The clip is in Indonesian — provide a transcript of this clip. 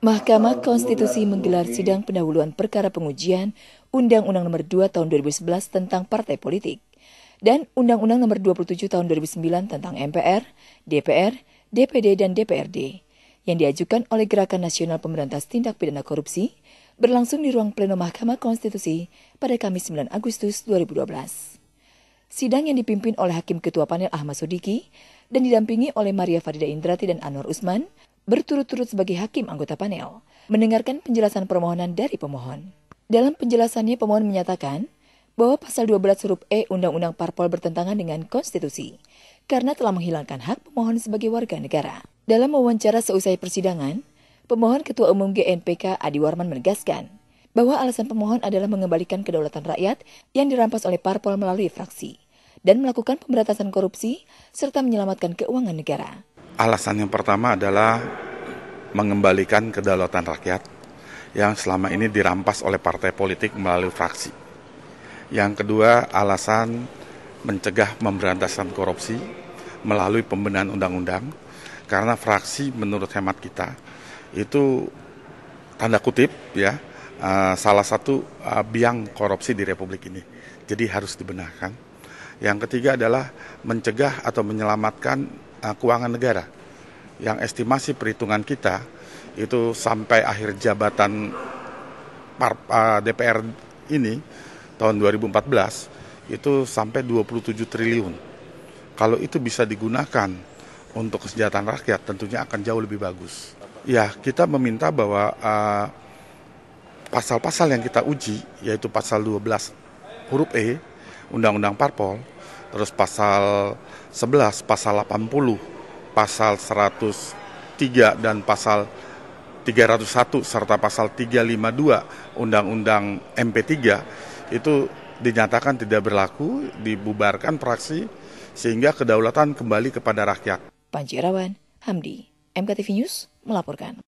Mahkamah Konstitusi menggelar sidang pendahuluan perkara pengujian Undang-Undang Nomor 2 Tahun 2011 tentang partai politik dan Undang-Undang Nomor 27 Tahun 2009 tentang MPR, DPR, DPD dan DPRD yang diajukan oleh Gerakan Nasional Pemberantas Tindak Pidana Korupsi berlangsung di ruang pleno Mahkamah Konstitusi pada Kamis 9 Agustus 2012. Sidang yang dipimpin oleh Hakim Ketua Panel Ahmad Sodiki dan didampingi oleh Maria Farida Indrati dan Anwar Usman berturut-turut sebagai hakim anggota panel, mendengarkan penjelasan permohonan dari pemohon. Dalam penjelasannya pemohon menyatakan bahwa pasal 12 huruf E Undang-Undang Parpol bertentangan dengan konstitusi karena telah menghilangkan hak pemohon sebagai warga negara. Dalam wawancara seusai persidangan, pemohon Ketua Umum GNPK Adi Warman menegaskan bahwa alasan pemohon adalah mengembalikan kedaulatan rakyat yang dirampas oleh parpol melalui fraksi dan melakukan pemberantasan korupsi serta menyelamatkan keuangan negara. Alasan yang pertama adalah mengembalikan kedaulatan rakyat yang selama ini dirampas oleh partai politik melalui fraksi. Yang kedua, alasan mencegah pemberantasan korupsi melalui pembenahan undang-undang karena fraksi menurut hemat kita itu tanda kutip ya uh, salah satu uh, biang korupsi di Republik ini. Jadi harus dibenarkan. Yang ketiga adalah mencegah atau menyelamatkan uh, keuangan negara. Yang estimasi perhitungan kita itu sampai akhir jabatan par, uh, DPR ini tahun 2014 itu sampai 27 triliun. Kalau itu bisa digunakan untuk kesejahteraan rakyat tentunya akan jauh lebih bagus. Ya, kita meminta bahwa uh, pasal-pasal yang kita uji yaitu pasal 12 huruf E Undang-Undang Parpol, terus pasal 11, pasal 80, pasal 103 dan pasal 301 serta pasal 352 Undang-Undang MP3 itu dinyatakan tidak berlaku, dibubarkan praksi sehingga kedaulatan kembali kepada rakyat. Panji Rawan, Hamdi, MKTV News melaporkan.